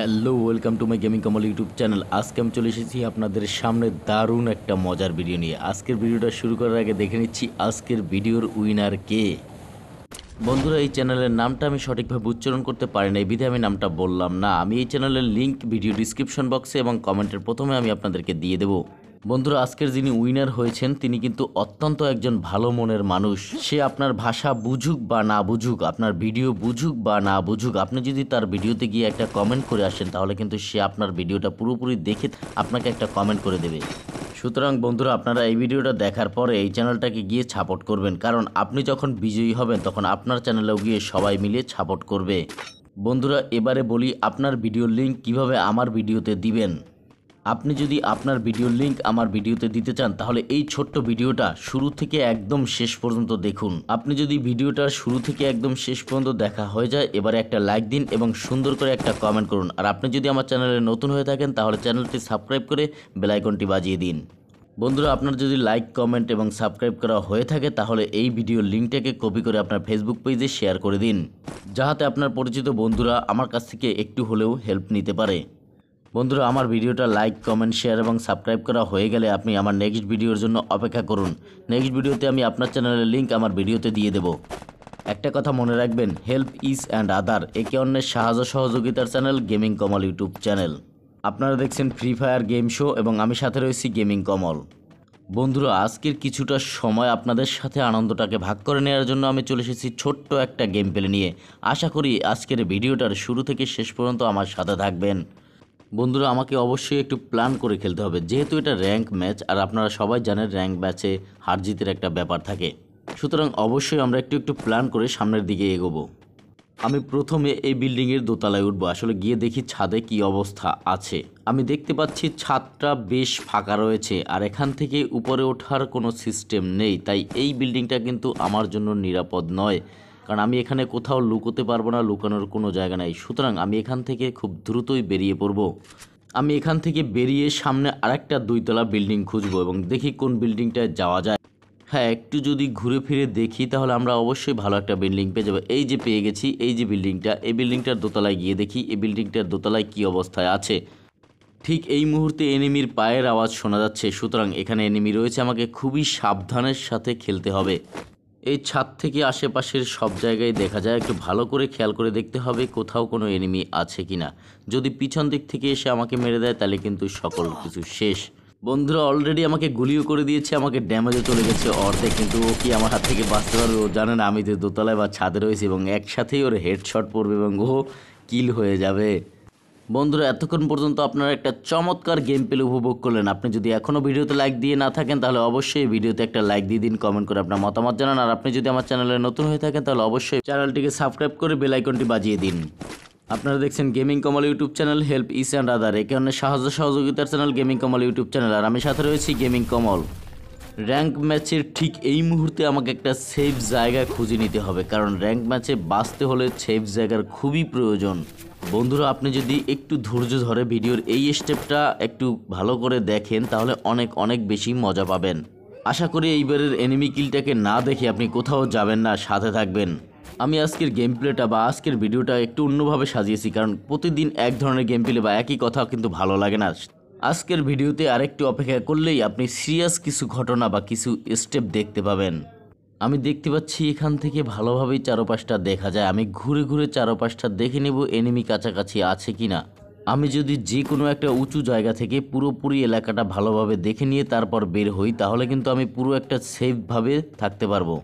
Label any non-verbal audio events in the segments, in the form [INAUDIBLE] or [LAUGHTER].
Hello welcome to my gaming Kamal YouTube channel আজকে আমি চলে এসেছি আপনাদের সামনে দারুণ একটা মজার ভিডিও নিয়ে আজকের ভিডিওটা শুরু করার আগে দেখে নিচ্ছি আজকের ভিডিওর উইনার কে বন্ধুরা এই চ্যানেলের নামটা আমি সঠিকভাবে উচ্চারণ করতে পারি না এই বিধে আমি নামটা বললাম না আমি এই চ্যানেলের লিঙ্ক ভিডিও ডিসক্রিপশন বক্সে এবং কমেন্টের প্রথমে আমি আপনাদেরকে দিয়ে দেবো বন্ধুরা আজকের যিনি উইনার হয়েছেন তিনি কিন্তু অত্যন্ত একজন ভালো মনের মানুষ সে আপনার ভাষা বুঝুক বা না বুঝুক আপনার ভিডিও বুঝুক বা না বুঝুক আপনি যদি তার ভিডিওতে গিয়ে একটা কমেন্ট করে আসেন তাহলে কিন্তু সে আপনার ভিডিওটা পুরোপুরি দেখে আপনাকে একটা কমেন্ট করে দেবে সুতরাং বন্ধুরা আপনারা এই ভিডিওটা দেখার পরে এই চ্যানেলটাকে গিয়ে সাপোর্ট করবেন কারণ আপনি যখন বিজয়ী হবেন তখন আপনার চ্যানেলেও গিয়ে সবাই মিলে সাপোর্ট করবে বন্ধুরা এবারে বলি আপনার ভিডিও লিঙ্ক কিভাবে আমার ভিডিওতে দিবেন আপনি যদি আপনার ভিডিও লিঙ্ক আমার ভিডিওতে দিতে চান তাহলে এই ছোট্ট ভিডিওটা শুরু থেকে একদম শেষ পর্যন্ত দেখুন আপনি যদি ভিডিওটা শুরু থেকে একদম শেষ পর্যন্ত দেখা হয়ে যায় এবারে একটা লাইক দিন এবং সুন্দর করে একটা কমেন্ট করুন আর আপনি যদি আমার চ্যানেলে নতুন হয়ে থাকেন তাহলে চ্যানেলটি সাবস্ক্রাইব করে বেলাইকনটি বাজিয়ে দিন বন্ধুরা আপনার যদি লাইক কমেন্ট এবং সাবস্ক্রাইব করা হয়ে থাকে তাহলে এই ভিডিও লিঙ্কটাকে কপি করে আপনার ফেসবুক পেজে শেয়ার করে দিন যাহাতে আপনার পরিচিত বন্ধুরা আমার কাছ থেকে একটু হলেও হেল্প নিতে পারে বন্ধুরা আমার ভিডিওটা লাইক কমেন্ট শেয়ার এবং সাবস্ক্রাইব করা হয়ে গেলে আপনি আমার নেক্সট ভিডিওর জন্য অপেক্ষা করুন নেক্সট ভিডিওতে আমি আপনার চ্যানেলের লিঙ্ক আমার ভিডিওতে দিয়ে দেব একটা কথা মনে রাখবেন হেল্প ইজ অ্যান্ড আদার একে অন্যের সাহায্য সহযোগিতার channel gaming Kamal YouTube channel আপনারা দেখছেন ফ্রি ফায়ার গেম শো এবং আমি সাথে রয়েছি গেমিং কমল বন্ধুরা আজকের কিছুটা সময় আপনাদের সাথে আনন্দটাকে ভাগ করে নেওয়ার জন্য আমি চলে এসেছি ছোট্ট একটা গেম প্লে নিয়ে আশা করি আজকের ভিডিওটার শুরু থেকে শেষ পর্যন্ত আমার সাথে থাকবেন বন্ধুরা আমাকে অবশ্যই একটু প্ল্যান করে খেলতে হবে যেহেতু এটা র্যাঙ্ক ম্যাচ আর আপনারা সবাই জানেন র্যাঙ্ক ম্যাচে হার জিতের একটা ব্যাপার থাকে সুতরাং অবশ্যই আমরা একটু একটু প্ল্যান করে সামনের দিকে এগোবো আমি প্রথমে এই বিল্ডিংয়ের দোতলায় উঠবো আসলে গিয়ে দেখি ছাদে কি অবস্থা আছে আমি দেখতে পাচ্ছি ছাদটা বেশ ফাঁকা রয়েছে আর এখান থেকে উপরে ওঠার কোনো সিস্টেম নেই তাই এই বিল্ডিংটা কিন্তু আমার জন্য নিরাপদ নয় কারণ আমি এখানে কোথাও লুকোতে পারবো না লুকানোর কোনো জায়গা নাই সুতরাং আমি এখান থেকে খুব দ্রুতই বেরিয়ে পড়ব আমি এখান থেকে বেরিয়ে সামনে আরেকটা দুইতলা বিল্ডিং খুঁজবো এবং দেখি কোন বিল্ডিংটায় যাওয়া যায় হ্যাঁ একটু যদি ঘুরে ফিরে দেখি তাহলে আমরা অবশ্যই ভালো একটা বিল্ডিং পেয়ে যাবো এই যে পেয়ে গেছি এই যে বিল্ডিংটা এই বিল্ডিংটার দোতলায় গিয়ে দেখি এই বিল্ডিংটার দোতলায় কি অবস্থায় আছে ঠিক এই মুহূর্তে এনিমির পায়ের আওয়াজ শোনা যাচ্ছে সুতরাং এখানে এনিমি রয়েছে আমাকে খুবই সাবধানের সাথে খেলতে হবে এই ছাদ থেকে আশেপাশের সব জায়গায় দেখা যায় একটু ভালো করে খেয়াল করে দেখতে হবে কোথাও কোনো এনিমি আছে কি না যদি পিছন দিক থেকে এসে আমাকে মেরে দেয় তাহলে কিন্তু সকল কিছু শেষ বন্ধুরা অলরেডি আমাকে গুলিও করে দিয়েছে আমাকে ড্যামেজও চলে গেছে অর্ধেক কিন্তু ও কি আমার হাত থেকে বাঁচতে পারবে ও জানে না আমি যে দোতলায় বা ছাদে রয়েছি এবং একসাথেই ওর হেডশট পড়বে এবং ও কিল হয়ে যাবে বন্ধুরা এতক্ষণ পর্যন্ত আপনারা একটা চমৎকার গেম প্লে উপভোগ করলেন আপনি যদি এখনও ভিডিওতে লাইক দিয়ে না থাকেন তাহলে অবশ্যই ভিডিওতে একটা লাইক দিয়ে দিন কমেন্ট করে আপনার মতামত জানান আর আপনি যদি আমার চ্যানেলে নতুন হয়ে থাকেন তাহলে অবশ্যই চ্যানেলটিকে সাবস্ক্রাইব করে বেলাইকনটি বাজিয়ে দিন আপনারা দেখছেন gaming Kamal YouTube channel help is and other এখানে সাহায্য সহযোগিতার channel gaming Kamal YouTube channel আর আমি সাথে রয়েছি গেমিং কমল র্যাঙ্ক ম্যাচের ঠিক এই মুহূর্তে আমাকে একটা সেফ জায়গা খুঁজে নিতে হবে কারণ র্যাঙ্ক ম্যাচে বাঁচতে হলে সেফ জায়গার খুবই প্রয়োজন বন্ধুরা আপনি যদি একটু ধৈর্য ধরে ভিডিওর এই স্টেপটা একটু ভালো করে দেখেন তাহলে অনেক অনেক বেশি মজা পাবেন আশা করি এইবারের এনিমি কিলটাকে না দেখে আপনি কোথাও যাবেন না সাথে থাকবেন আমি আজকের গেম প্লেটা বা আজকের ভিডিওটা একটু অন্যভাবে সাজিয়েছি কারণ প্রতিদিন এক ধরনের গেম প্লে বা একই কথা কিন্তু ভালো লাগে না আজকের ভিডিওতে আরেকটু অপেক্ষা করলেই আপনি সিরিয়াস কিছু ঘটনা বা কিছু স্টেপ দেখতে পাবেন আমি দেখতে পাচ্ছি এখান থেকে ভালোভাবেই চারোপাশটা দেখা যায় আমি ঘুরে ঘুরে চারোপাশটা দেখে নেব এনিমি কাছাকাছি আছে কি না আমি যদি যে কোনো একটা উঁচু জায়গা থেকে পুরোপুরি এলাকাটা ভালোভাবে দেখে নিয়ে তারপর বের হই তাহলে কিন্তু আমি পুরো একটা সেফভাবে থাকতে পারবো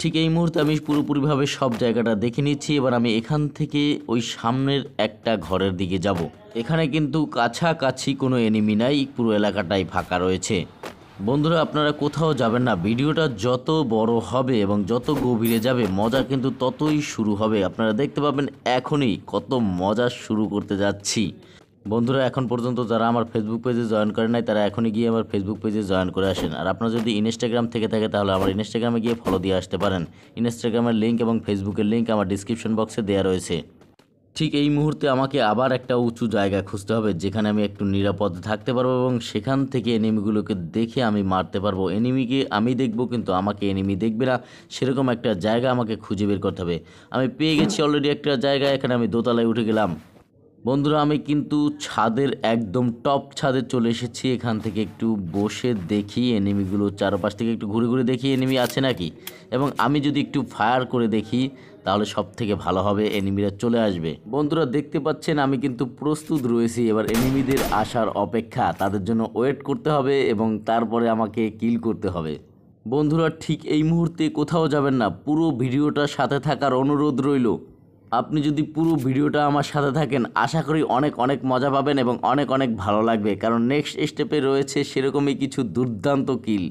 ঠিক এই মুহূর্তে আমি পুরোপুরিভাবে সব জায়গাটা দেখে নিচ্ছি এবার আমি এখান থেকে ওই সামনের একটা ঘরের দিকে যাব। এখানে কিন্তু কাছাকাছি কোনো এনিমি নাই পুরো এলাকাটাই ফাঁকা রয়েছে বন্ধুরা আপনারা কোথাও যাবেন না ভিডিওটা যত বড় হবে এবং যত গভীরে যাবে মজা কিন্তু ততই শুরু হবে আপনারা দেখতে পাবেন এখনই কত মজা শুরু করতে যাচ্ছি বন্ধুরা এখন পর্যন্ত যারা আমার ফেসবুক পেজে জয়েন করে নাই তারা এখনই গিয়ে আমার ফেসবুক পেজে জয়েন করে আসেন আর আপনারা যদি ইনস্টাগ্রাম থেকে থাকে তাহলে আমার ইনস্টাগ্রামে গিয়ে ফলো দিয়ে আসতে পারেন ইনস্টাগ্রামের লিঙ্ক এবং ফেসবুকের লিঙ্ক আমার ডিসক্রিপশন বক্সে দেওয়া রয়েছে ঠিক এই মুহূর্তে আমাকে আবার একটা উঁচু জায়গা খুঁজতে হবে যেখানে আমি একটু নিরাপদে থাকতে পারবো এবং সেখান থেকে এনিমিগুলোকে দেখে আমি মারতে পারবো এনিমিকে আমি দেখব কিন্তু আমাকে এনিমি দেখবে না সেরকম একটা জায়গা আমাকে খুঁজে বের করতে হবে আমি পেয়ে গেছি অলরেডি একটা জায়গা এখানে আমি দোতলায় উঠে গেলাম বন্ধুরা আমি কিন্তু ছাদের একদম টপ ছাদে চলে এসেছি এখান থেকে একটু বসে দেখি এনিমিগুলো চারপাশ থেকে একটু ঘুরে ঘুরে দেখি এনিমি আছে নাকি এবং আমি যদি একটু ফায়ার করে দেখি তাহলে সব থেকে ভালো হবে এনিমিরা চলে আসবে বন্ধুরা দেখতে পাচ্ছেন আমি কিন্তু প্রস্তুত রয়েছি এবার এনিমিদের আসার অপেক্ষা তাদের জন্য ওয়েট করতে হবে এবং তারপরে আমাকে কিল করতে হবে বন্ধুরা ঠিক এই মুহূর্তে কোথাও যাবেন না পুরো ভিডিওটার সাথে থাকার অনুরোধ রইল আপনি যদি পুরো ভিডিওটা আমার সাথে থাকেন আশা করি অনেক অনেক মজা পাবেন এবং অনেক অনেক ভালো লাগবে কারণ নেক্সট স্টেপে রয়েছে সেরকমই কিছু দুর্দান্ত কিল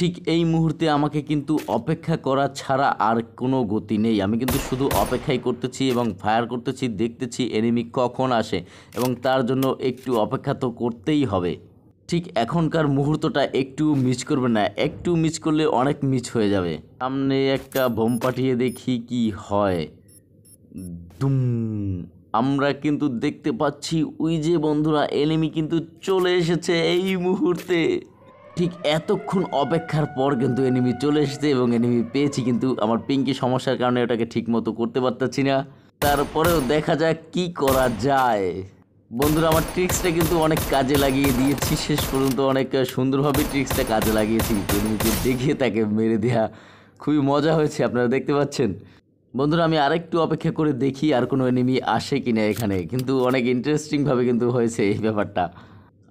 ঠিক এই মুহূর্তে আমাকে কিন্তু অপেক্ষা করা ছাড়া আর কোনো গতি নেই আমি কিন্তু শুধু অপেক্ষাই করতেছি এবং ফায়ার করতেছি দেখতেছি এনিমি কখন আসে এবং তার জন্য একটু অপেক্ষা তো করতেই হবে ঠিক এখনকার মুহূর্তটা একটু মিস করবে না একটু মিস করলে অনেক মিস হয়ে যাবে সামনে একটা বোম পাঠিয়ে দেখি কি হয় দুম আমরা কিন্তু দেখতে পাচ্ছি ওই যে বন্ধুরা এনিমি কিন্তু চলে এসেছে এই মুহূর্তে ঠিক এতক্ষণ অপেক্ষার পর কিন্তু এনিমি চলে এসেছে এবং এনিমি পেয়েছি কিন্তু আমার পিঙ্কি সমস্যার কারণে ওটাকে ঠিকমতো করতে পারতেছি না তারপরেও দেখা যাক কি করা যায় বন্ধুরা আমার ট্রিক্সটা কিন্তু অনেক কাজে লাগিয়ে দিয়েছি শেষ পর্যন্ত অনেক সুন্দরভাবে ট্রিক্সটা কাজে লাগিয়েছি এনিমিকে দেখে তাকে মেরে দেয়া খুবই মজা হয়েছে আপনারা দেখতে পাচ্ছেন বন্ধুরা আমি আরেকটু অপেক্ষা করে দেখি আর কোনো এনিমি আসে কিনা এখানে কিন্তু অনেক ইন্টারেস্টিংভাবে কিন্তু হয়েছে এই ব্যাপারটা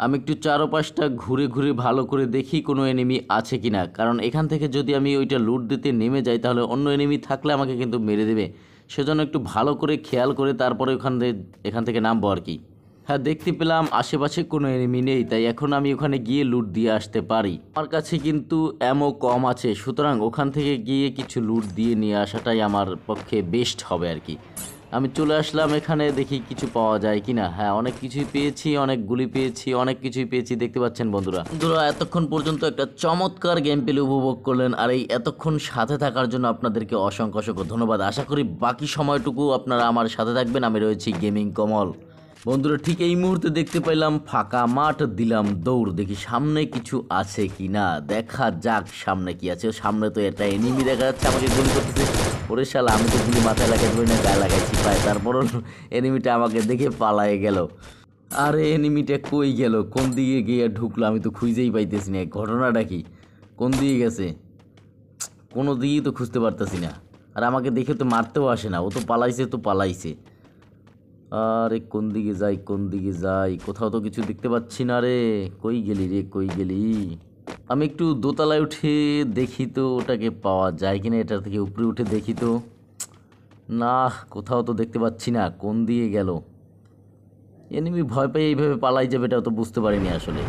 আমি একটু চারোপাশটা ঘুরে ঘুরে ভালো করে দেখি কোনো এনিমি আছে কি না কারণ এখান থেকে যদি আমি ওইটা লুট দিতে নেমে যাই তাহলে অন্য এনিমি থাকলে আমাকে কিন্তু মেরে দেবে সেজন্য একটু ভালো করে খেয়াল করে তারপরে ওখান থেকে এখান থেকে নামবো আর কি হ্যাঁ দেখতে পেলাম আশেপাশে কোনো এনিমি নেই তাই এখন আমি ওখানে গিয়ে লুট দিয়ে আসতে পারি আমার কাছে কিন্তু অ্যামো কম আছে সুতরাং ওখান থেকে গিয়ে কিছু লুট দিয়ে নিয়ে আসাটাই আমার পক্ষে বেস্ট হবে আর কি আমি চলে আসলাম এখানে দেখি কিছু পাওয়া যায় কিনা হ্যাঁ অনেক কিছুই পেয়েছি অনেক গুলি পেয়েছি অনেক কিছুই পেয়েছি দেখতে পাচ্ছেন বন্ধুরা বন্ধুরা এতক্ষণ পর্যন্ত একটা চমৎকার গেম পেলে উপভোগ করলেন আর এই এতক্ষণ সাথে থাকার জন্য আপনাদেরকে অসংখ্য অসংখ্য ধন্যবাদ আশা করি বাকি সময়টুকু আপনারা আমার সাথে থাকবেন আমি রয়েছি গেমিং কমল বন্ধুরা ঠিক এই মুহূর্তে দেখতে পাইলাম ফাঁকা মাঠ দিলাম দৌড় দেখি সামনে কিছু আছে কি না দেখা যাক সামনে কি আছে সামনে তো একটা এনিমি দেখা যাচ্ছে আমাকে গুলি করতেছে ওরে শালা আমি তো গুলি মাথায় লাগাই ধরে না গায়ে লাগাইছি পায় তারপর এনিমিটা আমাকে দেখে পালাই গেল আরে এনিমিটা কই গেল কোন দিকে গিয়ে ঢুকলো আমি তো খুঁজেই পাইতেছি না ঘটনাটা কি কোন দিকে গেছে কোনো দিকেই তো খুঁজতে পারতেছি না আর আমাকে দেখে তো মারতেও আসে না ও তো পালাইছে তো পালাইছে আরে কোন দিকে যাই কোন দিকে যাই কোথাও তো কিছু দেখতে পাচ্ছি না রে কই গেলি রে কই গেলি আমি একটু দোতলায় উঠে দেখি তো ওটাকে পাওয়া যায় কিনা এটা থেকে উপরে উঠে দেখি তো না কোথাও তো দেখতে পাচ্ছি না কোন দিয়ে গেল এনিমি ভয় পেয়ে এইভাবে পালাই যাবে এটাও তো বুঝতে পারিনি আসলে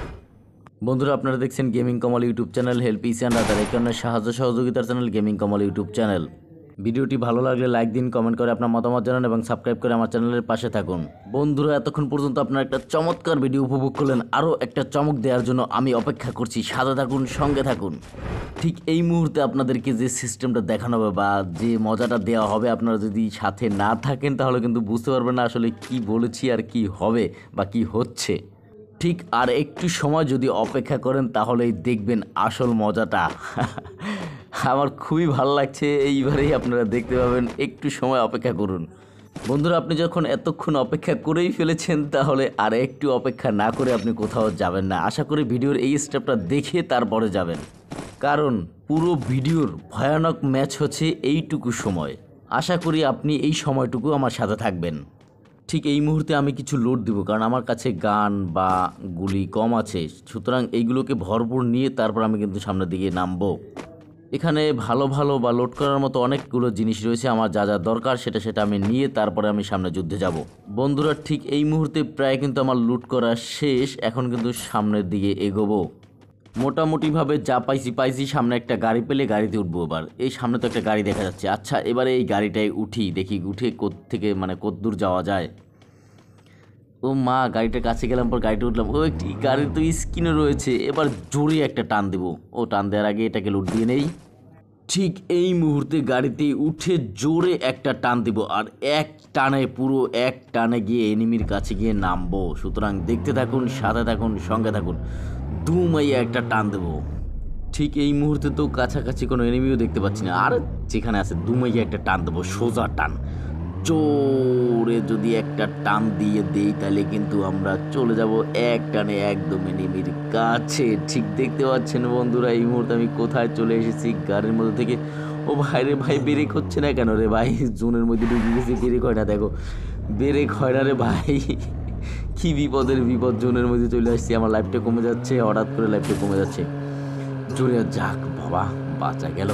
বন্ধুরা আপনারা দেখছেন gaming Kamal YouTube channel help is and other এখানে সাহায্য সহযোগিতার channel gaming Kamal YouTube channel ভিডিওটি ভালো লাগলে লাইক দিন কমেন্ট করে আপনার মতামত জানান এবং সাবস্ক্রাইব করে আমার চ্যানেলের পাশে থাকুন বন্ধুরা এতক্ষণ পর্যন্ত আপনার একটা চমৎকার ভিডিও উপভোগ করলেন আরও একটা চমক দেওয়ার জন্য আমি অপেক্ষা করছি সাদা থাকুন সঙ্গে থাকুন ঠিক এই মুহূর্তে আপনাদেরকে যে সিস্টেমটা দেখানো হবে বা যে মজাটা দেওয়া হবে আপনারা যদি সাথে না থাকেন তাহলে কিন্তু বুঝতে পারবেন না আসলে কি বলেছি আর কি হবে বা কি হচ্ছে ঠিক আর একটু সময় যদি অপেক্ষা করেন তাহলেই দেখবেন আসল মজাটা [LAUGHS] আমার খুবই ভালো লাগছে এইবারেই আপনারা দেখতে পাবেন একটু সময় অপেক্ষা করুন বন্ধুরা আপনি যখন এতক্ষণ অপেক্ষা করেই ফেলেছেন তাহলে আর একটু অপেক্ষা না করে আপনি কোথাও যাবেন না আশা করি ভিডিওর এই স্টেপটা দেখে তারপরে যাবেন কারণ পুরো ভিডিওর ভয়ানক ম্যাচ হচ্ছে এইটুকু সময় আশা করি আপনি এই সময়টুকু আমার সাথে থাকবেন ঠিক এই মুহূর্তে আমি কিছু লোড দিব কারণ আমার কাছে গান বা গুলি কম আছে সুতরাং এইগুলোকে ভরপুর নিয়ে তারপর আমি কিন্তু সামনের দিকে নামবো এখানে ভালো ভালো বা লোড করার মতো অনেকগুলো জিনিস রয়েছে আমার যা যা দরকার সেটা সেটা আমি নিয়ে তারপরে আমি সামনে যুদ্ধে যাব বন্ধুরা ঠিক এই মুহূর্তে প্রায় কিন্তু আমার লুট করা শেষ এখন কিন্তু সামনের দিকে এগোবো মোটামুটিভাবে যা পাইছি পাইছি সামনে একটা গাড়ি পেলে গাড়িতে উঠবো এবার এই সামনে তো একটা গাড়ি দেখা যাচ্ছে আচ্ছা এবারে এই গাড়িটায় উঠি দেখি উঠে থেকে মানে দূর যাওয়া যায় ও মা গাড়িটার কাছে গেলাম পর গাড়িতে উঠলাম ও একটি গাড়ির তো স্কিনও রয়েছে এবার জোরে একটা টান দেব ও টান দেওয়ার আগে এটাকে লুট দিয়ে নেই ঠিক এই মুহূর্তে গাড়িতে উঠে জোরে একটা টান দেব আর এক টানে পুরো এক টানে গিয়ে এনিমির কাছে গিয়ে নামবো সুতরাং দেখতে থাকুন সাথে থাকুন সঙ্গে থাকুন দুমাইয়ে একটা টান দেব ঠিক এই মুহূর্তে তো কাছাকাছি কোনো এনিমিও দেখতে পাচ্ছি না আর যেখানে আছে দুমাইয়ে একটা টান দেবো সোজা টান জোরে যদি একটা টান দিয়ে দেই তাহলে কিন্তু আমরা চলে যাব এক টানে একদম এনিমির কাছে ঠিক দেখতে পাচ্ছেন বন্ধুরা এই মুহূর্তে আমি কোথায় চলে এসেছি গাড়ির মধ্যে থেকে ও ভাই রে ভাই ব্রেক হচ্ছে না কেন রে ভাই জোনের মধ্যে ঢুকে গেছি ব্রেক হয় না দেখো ব্রেক হয় না রে ভাই কি বিপদের বিপদ জোনের মধ্যে চলে আসছি আমার লাইফটা কমে যাচ্ছে হঠাৎ করে লাইফটা কমে যাচ্ছে জোরে যাক বাবা বাঁচা গেল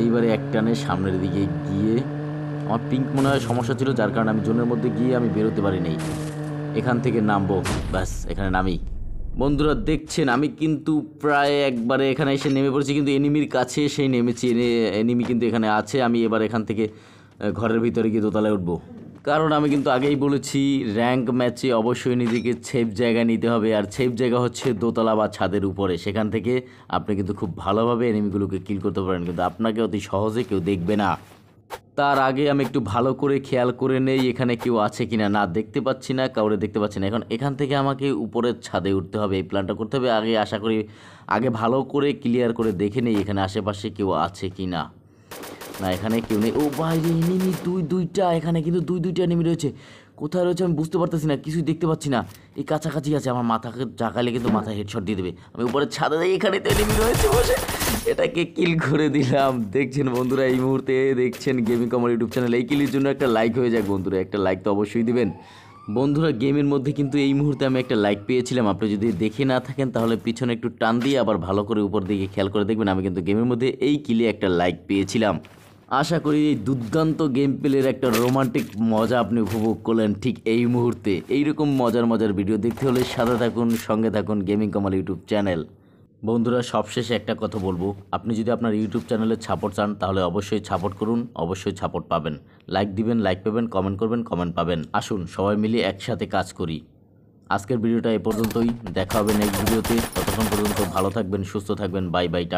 এইবারে এক টানে সামনের দিকে গিয়ে আমার পিঙ্ক মনে হয় সমস্যা ছিল যার কারণে আমি জোনের মধ্যে গিয়ে আমি বেরোতে পারিনি এখান থেকে নামবো ব্যাস এখানে নামি বন্ধুরা দেখছেন আমি কিন্তু প্রায় একবারে এখানে এসে নেমে পড়েছি কিন্তু এনিমির কাছে সেই নেমেছি এনিমি কিন্তু এখানে আছে আমি এবার এখান থেকে ঘরের ভিতরে গিয়ে দোতলায় উঠবো কারণ আমি কিন্তু আগেই বলেছি র্যাঙ্ক ম্যাচে অবশ্যই নিজেকে ছেপ জায়গা নিতে হবে আর ছেপ জায়গা হচ্ছে দোতলা বা ছাদের উপরে সেখান থেকে আপনি কিন্তু খুব ভালোভাবে এনিমিগুলোকে কিল করতে পারেন কিন্তু আপনাকে অতি সহজে কেউ দেখবে না তার আগে আমি একটু ভালো করে খেয়াল করে নেই এখানে কেউ আছে কিনা না দেখতে পাচ্ছি না কাউরে দেখতে পাচ্ছি না এখন এখান থেকে আমাকে উপরের ছাদে উঠতে হবে এই প্ল্যানটা করতে হবে আগে আশা করি আগে ভালো করে ক্লিয়ার করে দেখে নেই এখানে আশেপাশে কেউ আছে কি না না এখানে কেউ নেই ও বাইরে নিমি দুই দুইটা এখানে কিন্তু দুই দুইটা নিমি রয়েছে কোথায় রয়েছে আমি বুঝতে পারতেছি না কিছুই দেখতে পাচ্ছি না এই কাছাকাছি আছে আমার মাথাকে জাগালে কিন্তু মাথা হেডশট দিয়ে দেবে আমি উপরে ছাদে যাই এখানে তো এনিমি রয়েছে বসে এটাকে কিল করে দিলাম দেখছেন বন্ধুরা এই মুহূর্তে দেখছেন গেমিং কমার ইউটিউব চ্যানেল এই কিলের জন্য একটা লাইক হয়ে যাক বন্ধুরা একটা লাইক তো অবশ্যই দিবেন বন্ধুরা গেমের মধ্যে কিন্তু এই মুহূর্তে আমি একটা লাইক পেয়েছিলাম আপনি যদি দেখে না থাকেন তাহলে পিছনে একটু টান দিয়ে আবার ভালো করে উপর দিকে খেয়াল করে দেখবেন আমি কিন্তু গেমের মধ্যে এই কিলে একটা লাইক পেয়েছিলাম আশা করি এই দুর্দান্ত গেম প্লের একটা রোমান্টিক মজা আপনি উপভোগ করলেন ঠিক এই মুহূর্তে এইরকম মজার মজার ভিডিও দেখতে হলে সাথে থাকুন সঙ্গে থাকুন গেমিং কমাল ইউটিউব চ্যানেল বন্ধুরা সবশেষে একটা কথা বলবো আপনি যদি আপনার ইউটিউব চ্যানেলে ছাপোর্ট চান তাহলে অবশ্যই ছাপোর্ট করুন অবশ্যই ছাপোর্ট পাবেন লাইক দিবেন লাইক পাবেন কমেন্ট করবেন কমেন্ট পাবেন আসুন সবাই মিলে একসাথে কাজ করি আজকের ভিডিওটা এ পর্যন্তই দেখা হবে নেক্সট ভিডিওতে ততক্ষণ পর্যন্ত ভালো থাকবেন সুস্থ থাকবেন বাই বাই টা